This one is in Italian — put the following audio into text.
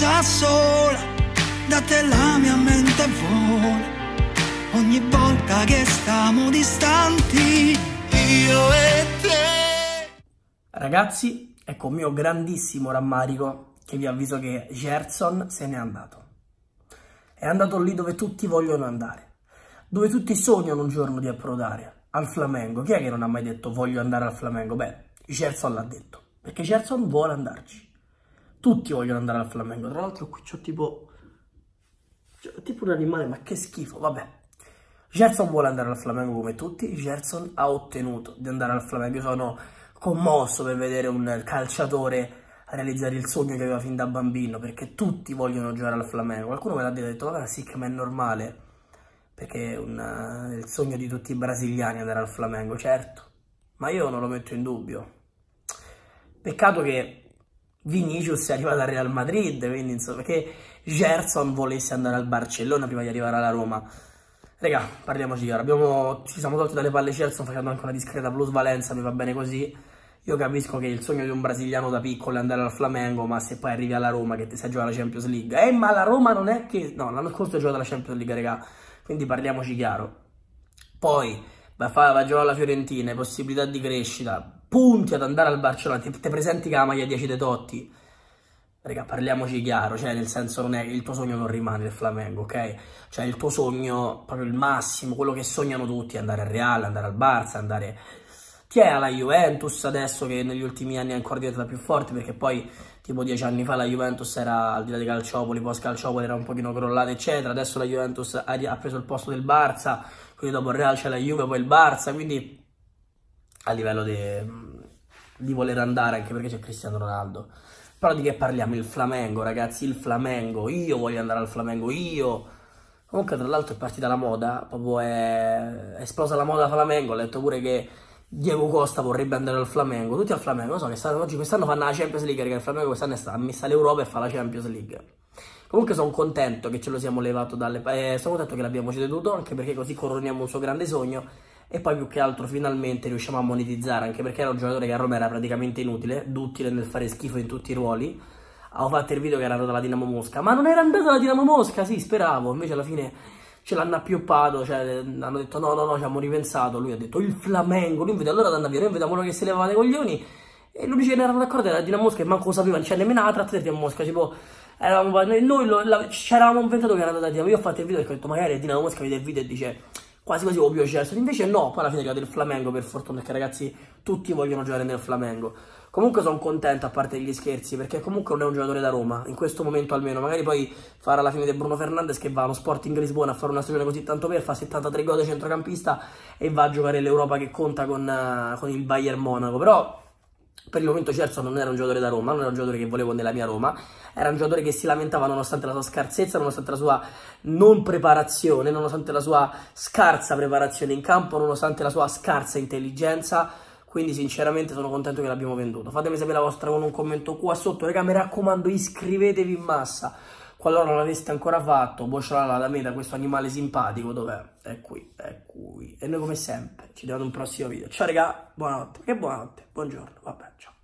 casa sola, da te la mia mente vola. Ogni volta che stiamo distanti, io e te. Ragazzi, è con ecco mio grandissimo rammarico che vi avviso che Gerson se n'è andato. È andato lì dove tutti vogliono andare, dove tutti sognano un giorno di approdare, al Flamengo. Chi è che non ha mai detto voglio andare al Flamengo? Beh, Gerson l'ha detto, perché Gerson vuole andarci. Tutti vogliono andare al Flamengo. Tra l'altro qui c'ho tipo... C'ho tipo un animale, ma che schifo, vabbè. Gerson vuole andare al Flamengo come tutti, Gerson ha ottenuto di andare al Flamengo, io sono commosso per vedere un calciatore realizzare il sogno che aveva fin da bambino, perché tutti vogliono giocare al Flamengo, qualcuno me l'ha detto, vabbè sì ma è normale, perché è, una, è eh, il sogno di tutti i brasiliani andare al Flamengo, certo, ma io non lo metto in dubbio, peccato che Vinicius è arrivato al Real Madrid, quindi insomma, che Gerson volesse andare al Barcellona prima di arrivare alla Roma. Raga, parliamoci chiaro, Abbiamo, ci siamo tolti dalle palle Gerson facendo anche una discreta plusvalenza, mi va bene così. Io capisco che il sogno di un brasiliano da piccolo è andare al Flamengo, ma se poi arrivi alla Roma che ti sa giocare la Champions League. Eh, ma la Roma non è che... No, l'anno scorso ha giocato la Champions League, raga. Quindi parliamoci chiaro. Poi, va, a alla Fiorentina, possibilità di crescita, punti ad andare al Barcellona, ti, ti presenti che la maglia 10 dei Totti, Raga, parliamoci chiaro, cioè nel senso non è il tuo sogno non rimane il Flamengo, ok? Cioè il tuo sogno, proprio il massimo, quello che sognano tutti, andare al Real, andare al Barça, andare chi è alla Juventus adesso che negli ultimi anni è ancora diventata più forte perché poi tipo dieci anni fa la Juventus era al di là di Calciopoli, post Calciopoli era un pochino crollata eccetera, adesso la Juventus ha, ha preso il posto del Barça, quindi dopo il Real c'è la Juve, poi il Barça, quindi a livello di voler andare anche perché c'è Cristiano Ronaldo. Però di che parliamo? Il Flamengo, ragazzi, il Flamengo, io voglio andare al Flamengo, io... Comunque, tra l'altro, è partita la moda, proprio è... è esplosa la moda Flamengo. Ho letto pure che Diego Costa vorrebbe andare al Flamengo, tutti al Flamengo, lo so oggi quest'anno fanno la Champions League, perché il Flamengo quest'anno è stata messa all'Europa e fa la Champions League. Comunque sono contento che ce lo siamo levato dalle... Eh, sono contento che l'abbiamo ceduto, anche perché così coroniamo un suo grande sogno e poi più che altro finalmente riusciamo a monetizzare, anche perché era un giocatore che a Roma era praticamente inutile, duttile nel fare schifo in tutti i ruoli. Avevo fatto il video che era andato alla Dinamo Mosca, ma non era andato alla Dinamo Mosca, sì, speravo, invece alla fine ce l'hanno appioppato, cioè, mm, hanno detto no, no, no, ci abbiamo ripensato, lui ha detto il Flamengo, lui invece allora andava via, noi vediamo uno che si levava dei coglioni, e lui dice che ne erano d'accordo, era di una mosca e manco sapeva, non c'è nemmeno la trattativa di Mosca, tipo, eravamo, noi, ci eravamo inventato che era andata a Dinamo, io ho fatto il video perché ho detto magari Dinamo Mosca vede il video e dice quasi quasi proprio Gerson. Invece no, poi alla fine è arrivato il Flamengo per fortuna, perché ragazzi tutti vogliono giocare nel Flamengo. Comunque sono contento a parte gli scherzi, perché comunque non è un giocatore da Roma, in questo momento almeno. Magari poi farà la fine di Bruno Fernandes che va allo Sporting Lisbona a fare una stagione così tanto per, fa 73 gol da centrocampista e va a giocare l'Europa che conta con, uh, con il Bayern Monaco. Però per il momento certo non era un giocatore da Roma, non era un giocatore che volevo nella mia Roma, era un giocatore che si lamentava nonostante la sua scarsezza, nonostante la sua non preparazione, nonostante la sua scarsa preparazione in campo, nonostante la sua scarsa intelligenza, quindi sinceramente sono contento che l'abbiamo venduto. Fatemi sapere la vostra con un commento qua sotto, raga mi raccomando iscrivetevi in massa, qualora non l'aveste ancora fatto, bocciolala da me da questo animale simpatico, dov'è? È qui, ecco e noi come sempre ci vediamo in un prossimo video. Ciao raga, buonanotte, che buonanotte, buongiorno, vabbè, ciao.